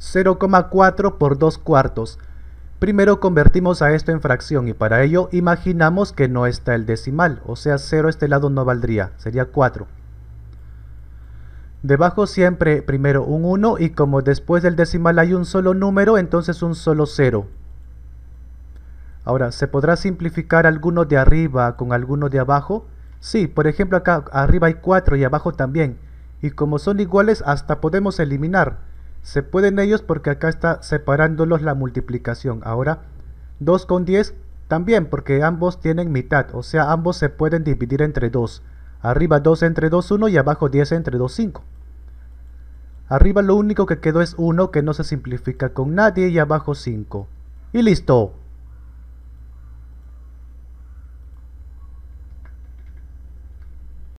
0,4 por 2 cuartos. Primero convertimos a esto en fracción y para ello imaginamos que no está el decimal, o sea 0 este lado no valdría, sería 4. Debajo siempre primero un 1 y como después del decimal hay un solo número, entonces un solo 0. Ahora, ¿se podrá simplificar alguno de arriba con alguno de abajo? Sí, por ejemplo acá arriba hay 4 y abajo también. Y como son iguales hasta podemos eliminar. Se pueden ellos porque acá está separándolos la multiplicación. Ahora, 2 con 10 también porque ambos tienen mitad, o sea, ambos se pueden dividir entre 2. Arriba 2 entre 2, 1 y abajo 10 entre 2, 5. Arriba lo único que quedó es 1 que no se simplifica con nadie y abajo 5. Y listo.